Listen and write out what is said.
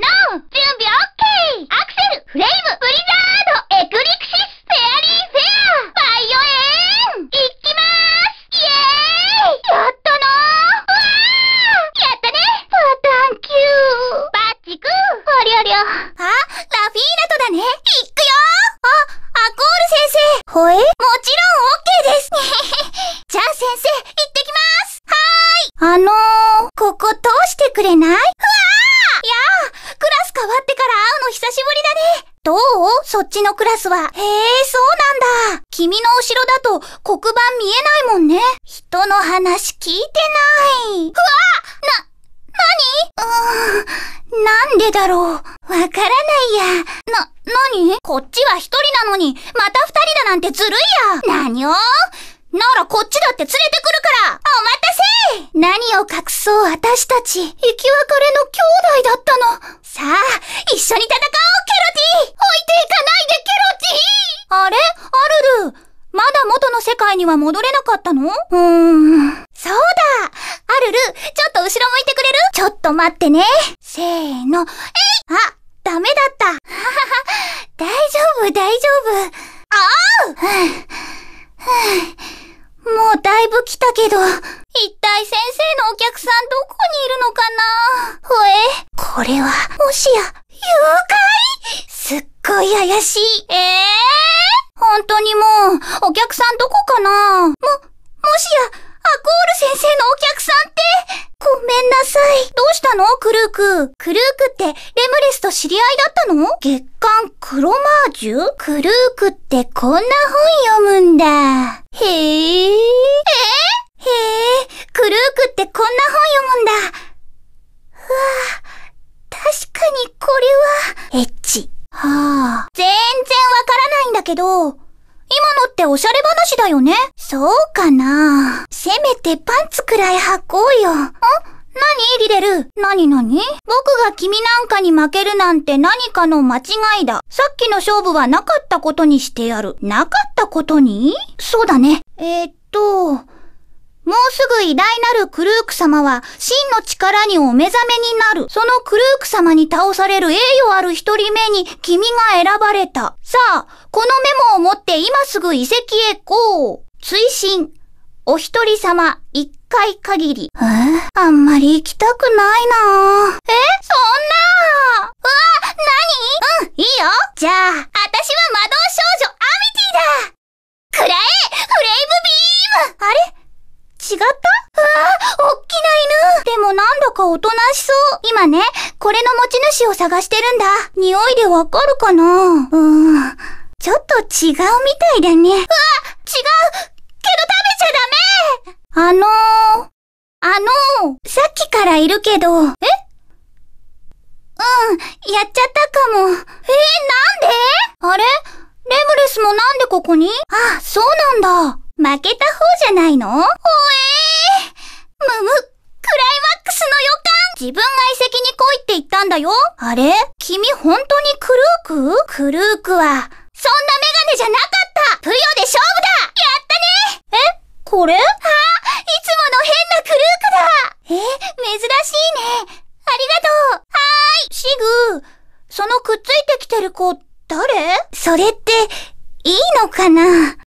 ノ準備 OK! アクセルフレイムブリザードエクリクシスフェアリーフェアバイオエーンいきまーすイエーイやったなーわーやったねパターンキューバッチクーありゃりゃあ、ラフィーナとだねいくよあ、アコール先生ほえもちろん OK ですね じゃあ先生、行ってきますはーいあのー、ここ通してくれないそっちのクラスは。へえ、そうなんだ。君の後ろだと黒板見えないもんね。人の話聞いてない。うわな、なにうーん、なんでだろう。わからないや。な、なにこっちは一人なのに、また二人だなんてずるいや。なにをならこっちだって連れてくるから。お待何を隠そう私たち、生き別れの兄弟だったの。さあ、一緒に戦おう、ケロティ置いていかないで、ケロティあれアルル、まだ元の世界には戻れなかったのうーん。そうだアルル、ちょっと後ろ向いてくれるちょっと待ってね。せーの、えいあ、ダメだった。ははは、大丈夫、大丈夫。ああもうだいぶ来たけど。先生のお客さんどこにいるのかなほえ、これは、もしや、誘拐すっごい怪しい。ええー、本当にもう、お客さんどこかなも、もしや、アコール先生のお客さんって、ごめんなさい。どうしたのクルーク。クルークってレムレスと知り合いだったの月刊クロマージュクルークってこんな本読むんだ。へえ。えークルークってこんな本読むんだ。うわ確かにこれは。エッチ。はあ。全然わからないんだけど、今のっておしゃれ話だよねそうかなせめてパンツくらい履こうよ。ん何リレル。何何僕が君なんかに負けるなんて何かの間違いだ。さっきの勝負はなかったことにしてやる。なかったことにそうだね。えー、っと、もうすぐ偉大なるクルーク様は、真の力にお目覚めになる。そのクルーク様に倒される栄誉ある一人目に君が選ばれた。さあ、このメモを持って今すぐ遺跡へ行こう。追伸。お一人様、一回限り。えあんまり行きたくないなえそんな違ったわあ、おっきな犬でもなんだかおとなしそう。今ね、これの持ち主を探してるんだ。匂いでわかるかなうーん。ちょっと違うみたいだね。うわ違うけど食べちゃダメあのー、あのー、さっきからいるけど、えうん、やっちゃったかも。えー、なんであれレムレスもなんでここにあ、そうなんだ。負けた方じゃないのほえーむむ、クライマックスの予感自分が遺跡に来いって言ったんだよあれ君本当にクルーククルークは、そんなメガネじゃなかったプヨで勝負だやったねえこれあいつもの変なクルークだえ珍しいねありがとうはーいシグ、そのくっついてきてる子、誰それって、いいのかな